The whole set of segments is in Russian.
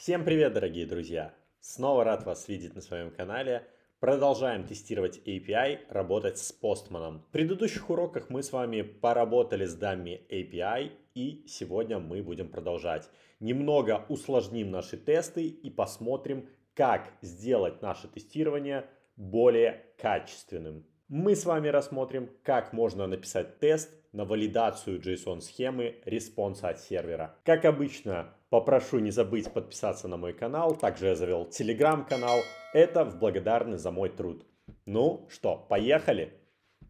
Всем привет, дорогие друзья! Снова рад вас видеть на своем канале. Продолжаем тестировать API, работать с Postman. В предыдущих уроках мы с вами поработали с данными API, и сегодня мы будем продолжать. Немного усложним наши тесты и посмотрим, как сделать наше тестирование более качественным. Мы с вами рассмотрим, как можно написать тест на валидацию JSON-схемы респонса от сервера. Как обычно, попрошу не забыть подписаться на мой канал. Также я завел телеграм-канал. Это в благодарность за мой труд. Ну что, поехали!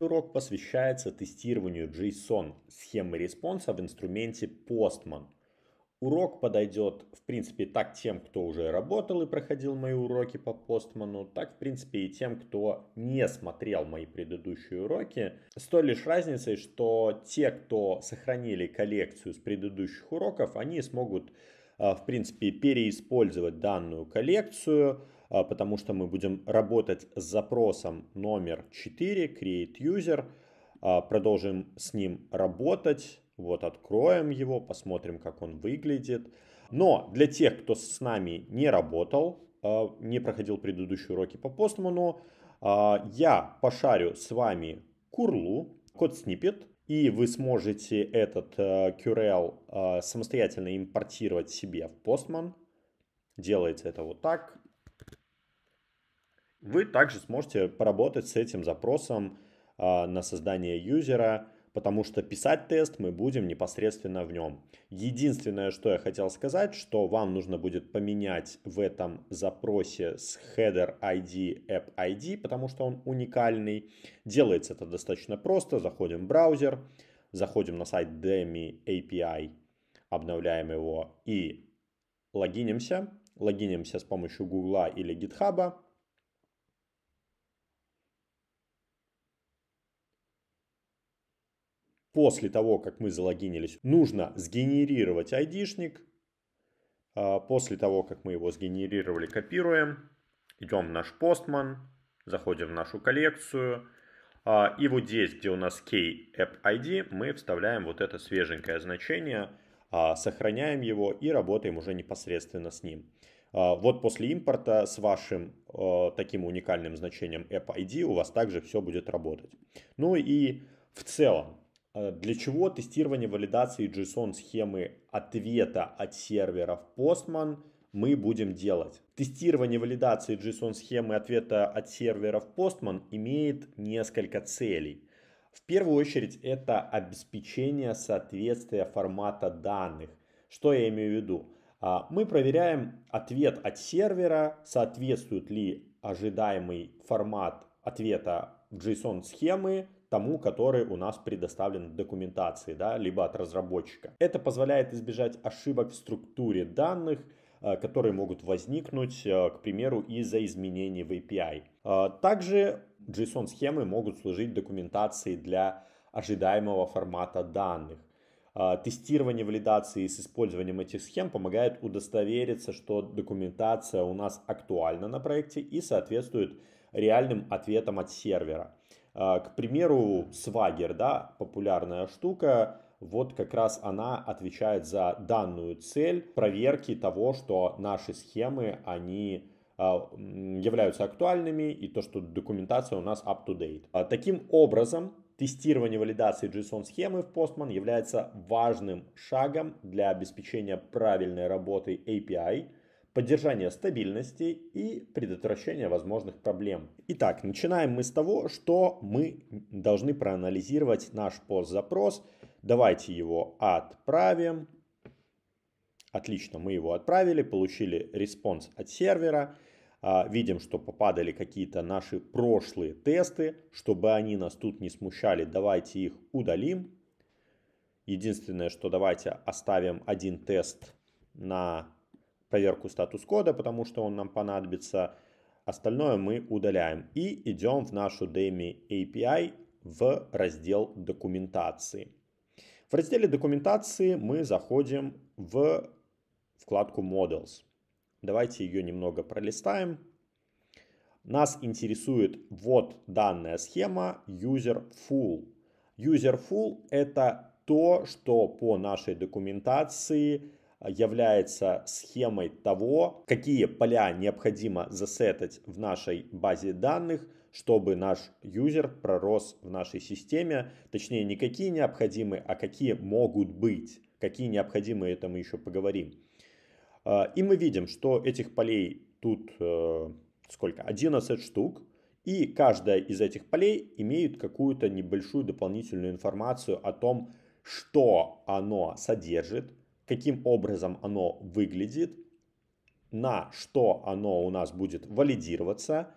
Урок посвящается тестированию JSON схемы респонса в инструменте Postman – Урок подойдет, в принципе, так тем, кто уже работал и проходил мои уроки по постману, так, в принципе, и тем, кто не смотрел мои предыдущие уроки. С той лишь разницей, что те, кто сохранили коллекцию с предыдущих уроков, они смогут, а, в принципе, переиспользовать данную коллекцию, а, потому что мы будем работать с запросом номер 4, Create User, а, продолжим с ним работать вот откроем его, посмотрим, как он выглядит. Но для тех, кто с нами не работал, э, не проходил предыдущие уроки по постману, э, я пошарю с вами курлу, код снипет, и вы сможете этот QRL э, самостоятельно импортировать себе в Postman. Делается это вот так. Вы также сможете поработать с этим запросом на создание юзера, потому что писать тест мы будем непосредственно в нем. Единственное, что я хотел сказать, что вам нужно будет поменять в этом запросе с header ID app ID, потому что он уникальный. Делается это достаточно просто. Заходим в браузер, заходим на сайт Demi API, обновляем его и логинимся. Логинимся с помощью Google или GitHub. после того, как мы залогинились, нужно сгенерировать айдишник. А, после того, как мы его сгенерировали, копируем. Идем в наш Postman заходим в нашу коллекцию. А, и вот здесь, где у нас key app ID, мы вставляем вот это свеженькое значение, а, сохраняем его и работаем уже непосредственно с ним. Вот после импорта с вашим таким уникальным значением app ID у вас также все будет работать. Ну и в целом Э, для чего тестирование валидации JSON схемы ответа от сервера в Postman мы будем делать? Тестирование валидации JSON схемы ответа от сервера в Postman имеет несколько целей. В первую очередь это обеспечение соответствия формата данных. Что я имею в виду? Э, мы проверяем ответ от сервера, соответствует ли ожидаемый формат ответа в JSON схемы тому, который у нас предоставлен в документации, да, либо от разработчика. Это позволяет избежать ошибок в структуре данных, э, которые могут возникнуть, э, к примеру, из-за изменений в API. Э, также JSON-схемы могут служить документацией для ожидаемого формата данных. Тестирование валидации с использованием этих схем помогает удостовериться, что документация у нас актуальна на проекте и соответствует реальным ответам от сервера. А, к примеру, Swagger, да, популярная штука, вот как раз она отвечает за данную цель проверки того, что наши схемы, они а, являются актуальными и то, что документация у нас up-to-date. А, таким образом, тестирование валидации JSON-схемы в Postman является важным шагом для обеспечения правильной работы API – поддержание стабильности и предотвращение возможных проблем. Итак, начинаем мы с того, что мы должны проанализировать наш пост-запрос. Давайте его отправим. Отлично, мы его отправили, получили респонс от сервера. А, видим, что попадали какие-то наши прошлые тесты. Чтобы они нас тут не смущали, давайте их удалим. Единственное, что давайте оставим один тест на проверку статус-кода, потому что он нам понадобится. Остальное мы удаляем и идем в нашу Demi API в раздел документации. В разделе документации мы заходим в вкладку Models. Давайте ее немного пролистаем. Нас интересует вот данная схема User Full. User Full это то, что по нашей документации а, является схемой того, какие поля необходимо засетать в нашей базе данных, чтобы наш юзер пророс в нашей системе. Точнее, не какие необходимы, а какие могут быть. Какие необходимы, это мы еще поговорим. А, и мы видим, что этих полей тут э, сколько? 11 штук. И каждая из этих полей имеет какую-то небольшую дополнительную информацию о том, что оно содержит, каким образом оно выглядит, на что оно у нас будет валидироваться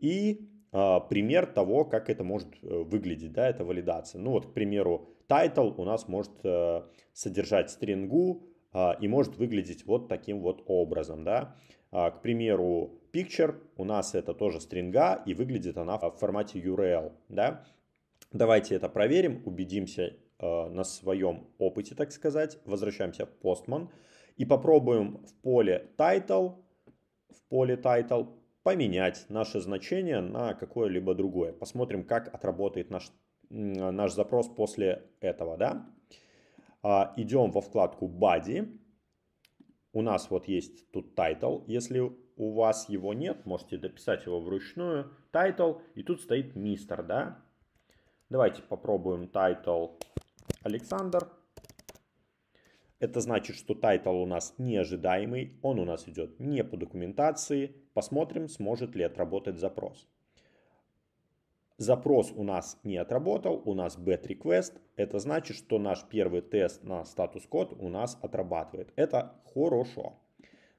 и э, пример того, как это может э, выглядеть, да, эта валидация. Ну вот, к примеру, title у нас может э, содержать стрингу э, и может выглядеть вот таким вот образом, да. Э, к примеру, picture у нас это тоже стринга и выглядит она в формате URL, да. Давайте это проверим, убедимся, Э, на своем опыте, так сказать. Возвращаемся в Postman. И попробуем в поле title, в поле title поменять наше значение на какое-либо другое. Посмотрим, как отработает наш, наш запрос после этого. Да? А, идем во вкладку body. У нас вот есть тут title. Если у вас его нет, можете дописать его вручную. Title. И тут стоит Mister, да? Давайте попробуем title Александр. Это значит, что тайтл у нас неожидаемый, он у нас идет не по документации. Посмотрим, сможет ли отработать запрос. Запрос у нас не отработал, у нас bad request. Это значит, что наш первый тест на статус-код у нас отрабатывает. Это хорошо.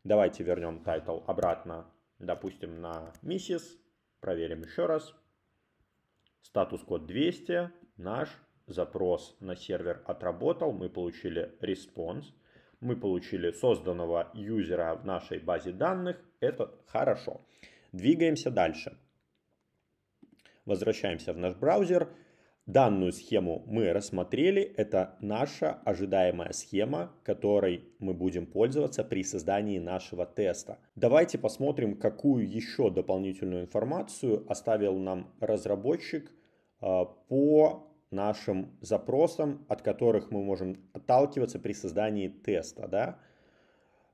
Давайте вернем тайтл обратно, допустим, на миссис. Проверим еще раз. Статус-код 200, наш запрос на сервер отработал, мы получили респонс, мы получили созданного юзера в нашей базе данных, это хорошо. Двигаемся дальше. Возвращаемся в наш браузер. Данную схему мы рассмотрели. Это наша ожидаемая схема, которой мы будем пользоваться при создании нашего теста. Давайте посмотрим, какую еще дополнительную информацию оставил нам разработчик а, по нашим запросам, от которых мы можем отталкиваться при создании теста. Да?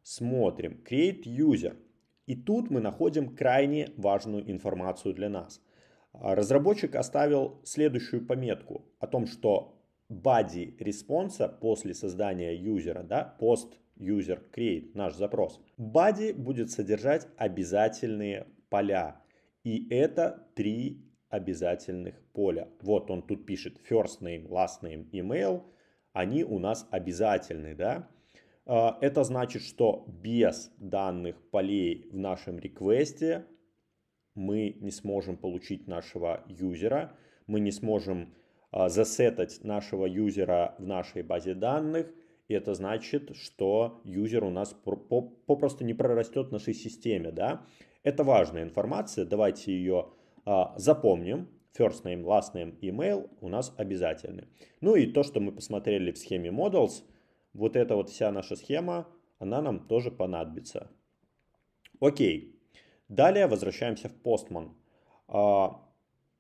Смотрим. Create user. И тут мы находим крайне важную информацию для нас. Разработчик оставил следующую пометку о том, что body респонса после создания юзера, да, post user create, наш запрос, body будет содержать обязательные поля. И это три обязательных поля. Вот он тут пишет first name, last name, email. Они у нас обязательны, да? А, это значит, что без данных полей в нашем реквесте мы не сможем получить нашего юзера, мы не сможем а, засетать нашего юзера в нашей базе данных, и это значит, что юзер у нас попросту не прорастет в нашей системе, да. Это важная информация, давайте ее а, запомним, first name, last name, email у нас обязательны. Ну и то, что мы посмотрели в схеме models, вот эта вот вся наша схема, она нам тоже понадобится. Окей. Далее возвращаемся в Postman. А,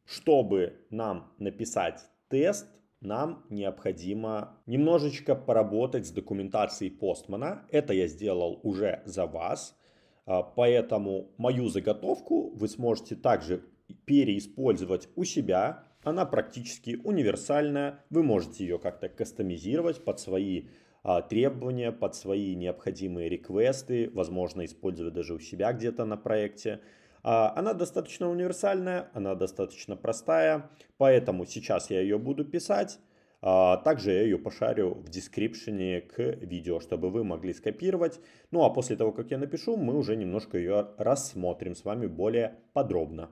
чтобы нам написать тест, нам необходимо немножечко поработать с документацией Postman. Это я сделал уже за вас. А, поэтому мою заготовку вы сможете также переиспользовать у себя. Она практически универсальная. Вы можете ее как-то кастомизировать под свои а, требования, под свои необходимые реквесты, возможно, использовать даже у себя где-то на проекте. А, она достаточно универсальная, она достаточно простая, поэтому сейчас я ее буду писать. А, также я ее пошарю в дескрипшене к видео, чтобы вы могли скопировать. Ну а после того, как я напишу, мы уже немножко ее рассмотрим с вами более подробно.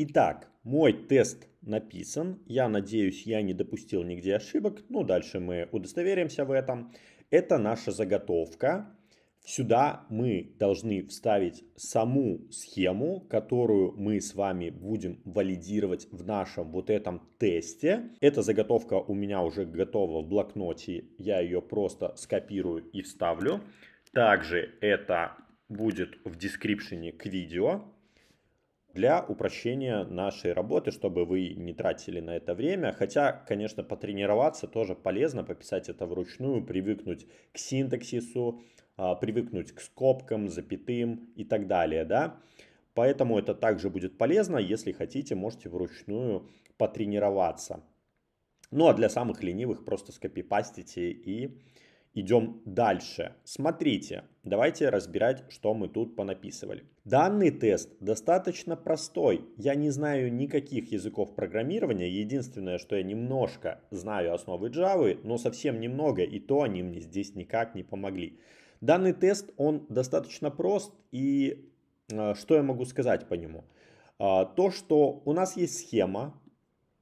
Итак, мой тест написан. Я надеюсь, я не допустил нигде ошибок. Ну, дальше мы удостоверимся в этом. Это наша заготовка. Сюда мы должны вставить саму схему, которую мы с вами будем валидировать в нашем вот этом тесте. Эта заготовка у меня уже готова в блокноте. Я ее просто скопирую и вставлю. Также это будет в дескрипшене к видео для упрощения нашей работы, чтобы вы не тратили на это время. Хотя, конечно, потренироваться тоже полезно, пописать это вручную, привыкнуть к синтаксису, а, привыкнуть к скобкам, запятым и так далее, да. Поэтому это также будет полезно, если хотите, можете вручную потренироваться. Ну а для самых ленивых просто скопипастите и идем дальше. Смотрите, давайте разбирать, что мы тут понаписывали. Данный тест достаточно простой. Я не знаю никаких языков программирования. Единственное, что я немножко знаю основы Java, но совсем немного, и то они мне здесь никак не помогли. Данный тест, он достаточно прост, и э, что я могу сказать по нему? Э, то, что у нас есть схема,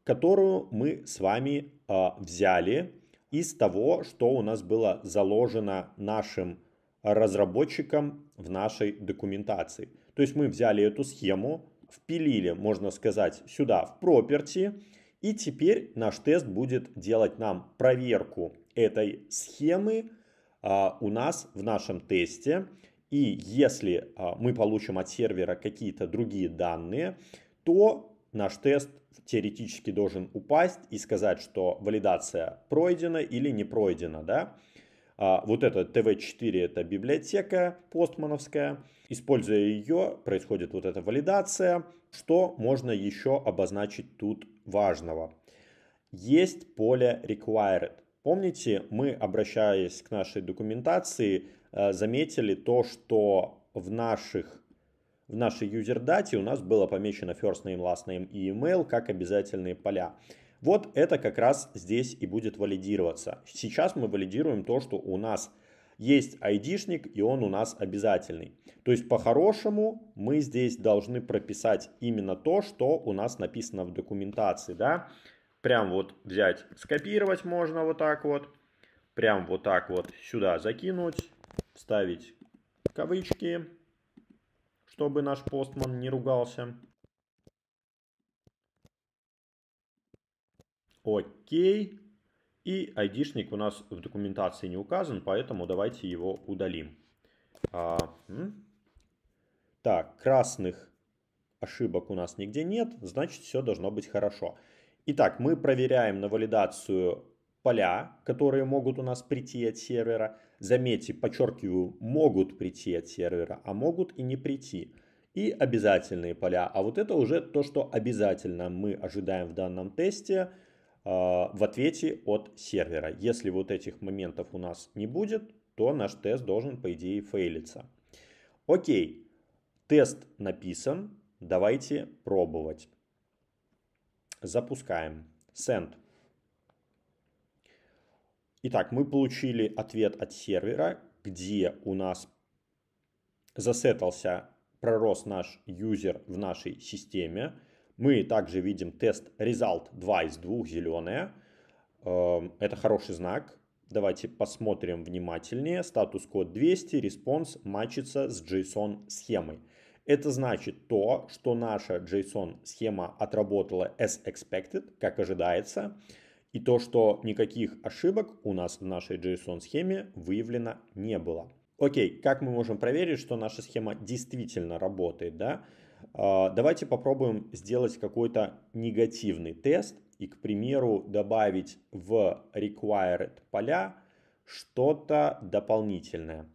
которую мы с вами э, взяли, из того, что у нас было заложено нашим разработчикам в нашей документации. То есть мы взяли эту схему, впилили, можно сказать, сюда в property, и теперь наш тест будет делать нам проверку этой схемы а, у нас в нашем тесте. И если а, мы получим от сервера какие-то другие данные, то наш тест теоретически должен упасть и сказать, что валидация пройдена или не пройдена, да. А вот это ТВ4 это библиотека постмановская. Используя ее, происходит вот эта валидация. Что можно еще обозначить тут важного? Есть поле required. Помните, мы, обращаясь к нашей документации, э, заметили то, что в наших в нашей user дате у нас было помечено first name, last name и email как обязательные поля. Вот это как раз здесь и будет валидироваться. Сейчас мы валидируем то, что у нас есть айдишник и он у нас обязательный. То есть по-хорошему мы здесь должны прописать именно то, что у нас написано в документации. Да? Прям вот взять, скопировать можно вот так вот. Прям вот так вот сюда закинуть, вставить кавычки чтобы наш постман не ругался. Окей. И айдишник у нас в документации не указан, поэтому давайте его удалим. А, так, красных ошибок у нас нигде нет, значит все должно быть хорошо. Итак, мы проверяем на валидацию поля, которые могут у нас прийти от сервера. Заметьте, подчеркиваю, могут прийти от сервера, а могут и не прийти. И обязательные поля. А вот это уже то, что обязательно мы ожидаем в данном тесте э, в ответе от сервера. Если вот этих моментов у нас не будет, то наш тест должен, по идее, фейлиться. Окей, тест написан. Давайте пробовать. Запускаем. Send. Итак, мы получили ответ от сервера, где у нас засетался, пророс наш юзер в нашей системе. Мы также видим тест result 2 из 2, зеленая. Эм, это хороший знак. Давайте посмотрим внимательнее. Статус код 200, респонс мачится с JSON схемой. Это значит то, что наша JSON схема отработала as expected, как ожидается и то, что никаких ошибок у нас в нашей JSON-схеме выявлено не было. Окей, как мы можем проверить, что наша схема действительно работает, да? А, давайте попробуем сделать какой-то негативный тест и, к примеру, добавить в required поля что-то дополнительное.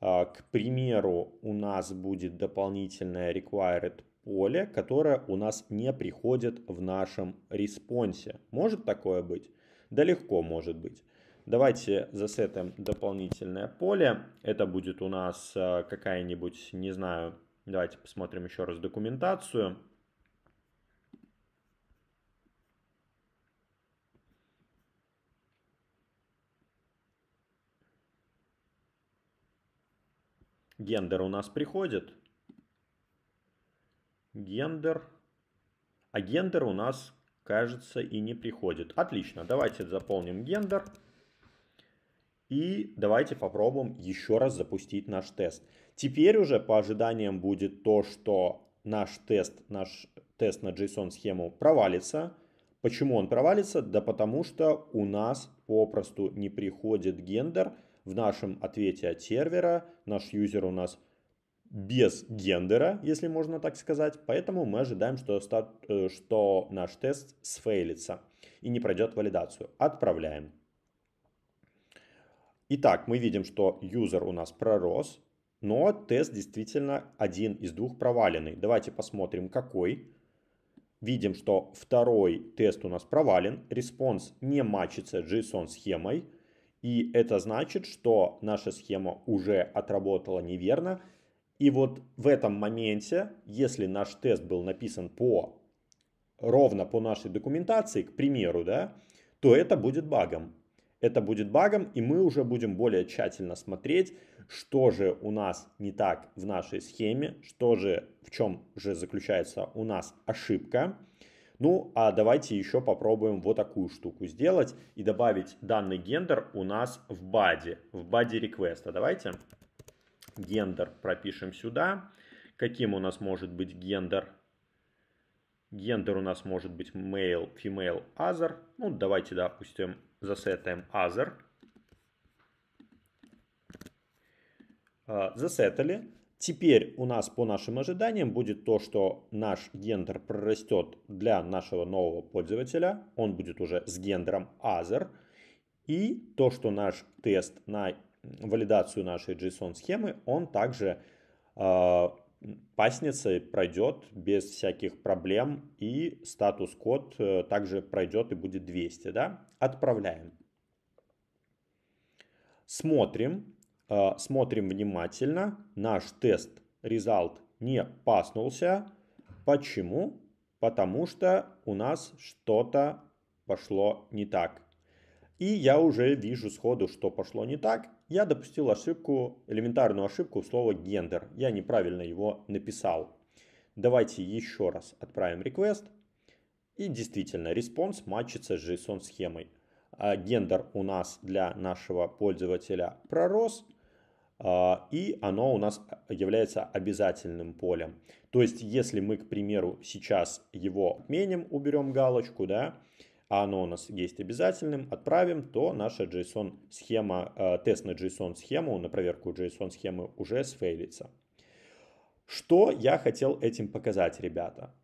А, к примеру, у нас будет дополнительное required поле, которое у нас не приходит в нашем респонсе. Может такое быть? Да легко может быть. Давайте засетим дополнительное поле. Это будет у нас э, какая-нибудь, не знаю, давайте посмотрим еще раз документацию. Гендер у нас приходит. Гендер. А гендер у нас, кажется, и не приходит. Отлично, давайте заполним гендер. И давайте попробуем еще раз запустить наш тест. Теперь уже по ожиданиям будет то, что наш тест, наш тест на JSON-схему провалится. Почему он провалится? Да потому что у нас попросту не приходит гендер в нашем ответе от сервера. Наш юзер у нас без гендера, если можно так сказать, поэтому мы ожидаем, что, стат, э, что наш тест сфейлится и не пройдет валидацию. Отправляем. Итак, мы видим, что юзер у нас пророс, но тест действительно один из двух проваленный. Давайте посмотрим, какой. Видим, что второй тест у нас провален, респонс не мачится JSON схемой, и это значит, что наша схема уже отработала неверно, и вот в этом моменте, если наш тест был написан по ровно по нашей документации, к примеру, да, то это будет багом. Это будет багом, и мы уже будем более тщательно смотреть, что же у нас не так в нашей схеме, что же, в чем же заключается у нас ошибка. Ну, а давайте еще попробуем вот такую штуку сделать и добавить данный гендер у нас в баде, в баде реквеста. Давайте. Давайте. Гендер пропишем сюда. Каким у нас может быть гендер? Гендер у нас может быть male, female, other. Ну, давайте, допустим, засетаем other. А, засетали. Теперь у нас по нашим ожиданиям будет то, что наш гендер прорастет для нашего нового пользователя. Он будет уже с гендером other. И то, что наш тест на валидацию нашей JSON-схемы, он также э, а, паснится, пройдет без всяких проблем, и статус-код э, также пройдет и будет 200. Да? Отправляем. Смотрим, э, смотрим внимательно. Наш тест result не паснулся. Почему? Потому что у нас что-то пошло не так. И я уже вижу сходу, что пошло не так, я допустил ошибку, элементарную ошибку слова гендер. Я неправильно его написал. Давайте еще раз отправим request. И действительно, response матчится с JSON схемой. А, гендер у нас для нашего пользователя пророс, а, и оно у нас является обязательным полем. То есть, если мы, к примеру, сейчас его отменим, уберем галочку, да, а оно у нас есть обязательным, отправим, то наша JSON-схема, э, тест на JSON-схему на проверку JSON-схемы уже сфейлится. Что я хотел этим показать, ребята?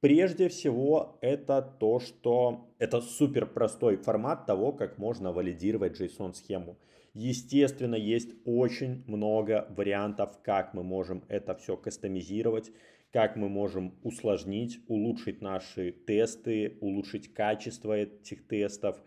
Прежде всего, это то, что это супер простой формат того, как можно валидировать JSON-схему. Естественно, есть очень много вариантов, как мы можем это все кастомизировать как мы можем усложнить, улучшить наши тесты, улучшить качество этих тестов.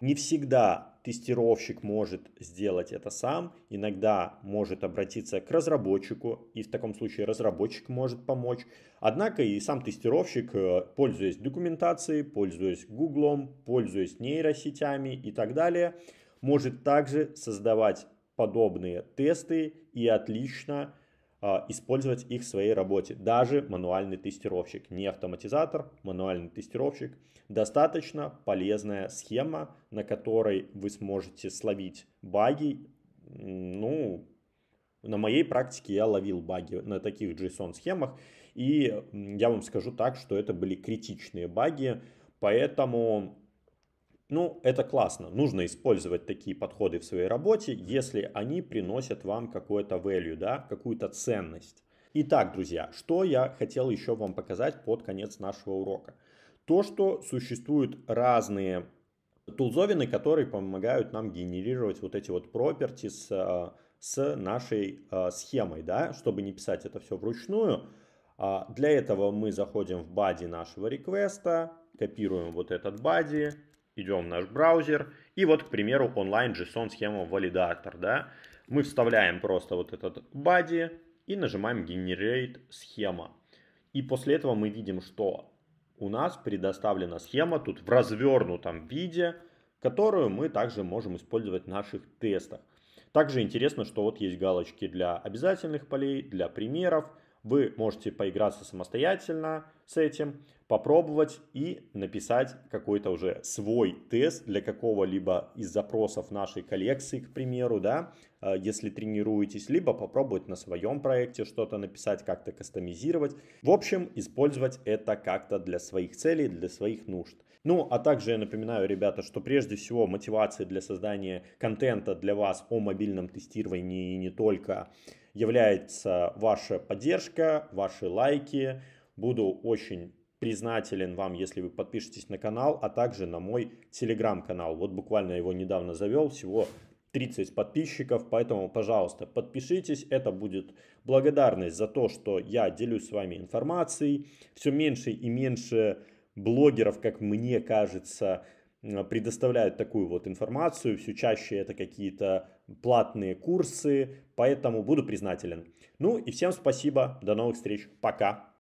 Не всегда тестировщик может сделать это сам, иногда может обратиться к разработчику, и в таком случае разработчик может помочь. Однако и сам тестировщик, э, пользуясь документацией, пользуясь Гуглом, пользуясь нейросетями и так далее, может также создавать подобные тесты и отлично а, использовать их в своей работе. Даже мануальный тестировщик, не автоматизатор, мануальный тестировщик. Достаточно полезная схема, на которой вы сможете словить баги. Ну, на моей практике я ловил баги на таких JSON-схемах. И я вам скажу так, что это были критичные баги. Поэтому ну, это классно. Нужно использовать такие подходы в своей работе, если они приносят вам какое-то value, да, какую-то ценность. Итак, друзья, что я хотел еще вам показать под конец нашего урока. То, что существуют разные тулзовины, которые помогают нам генерировать вот эти вот properties э, с нашей э, схемой, да, чтобы не писать это все вручную. А для этого мы заходим в body нашего реквеста, копируем вот этот body, идем в наш браузер, и вот, к примеру, онлайн JSON схема валидатор, да, мы вставляем просто вот этот body и нажимаем generate схема. И после этого мы видим, что у нас предоставлена схема тут в развернутом виде, которую мы также можем использовать в наших тестах. Также интересно, что вот есть галочки для обязательных полей, для примеров. Вы можете поиграться самостоятельно, с этим, попробовать и написать какой-то уже свой тест для какого-либо из запросов нашей коллекции, к примеру, да, э, если тренируетесь, либо попробовать на своем проекте что-то написать, как-то кастомизировать. В общем, использовать это как-то для своих целей, для своих нужд. Ну, а также я напоминаю, ребята, что прежде всего мотивацией для создания контента для вас о мобильном тестировании и не только является ваша поддержка, ваши лайки, Буду очень признателен вам, если вы подпишетесь на канал, а также на мой телеграм-канал. Вот буквально его недавно завел, всего 30 подписчиков, поэтому, пожалуйста, подпишитесь, это будет благодарность за то, что я делюсь с вами информацией. Все меньше и меньше блогеров, как мне кажется, предоставляют такую вот информацию, все чаще это какие-то платные курсы, поэтому буду признателен. Ну и всем спасибо, до новых встреч, пока!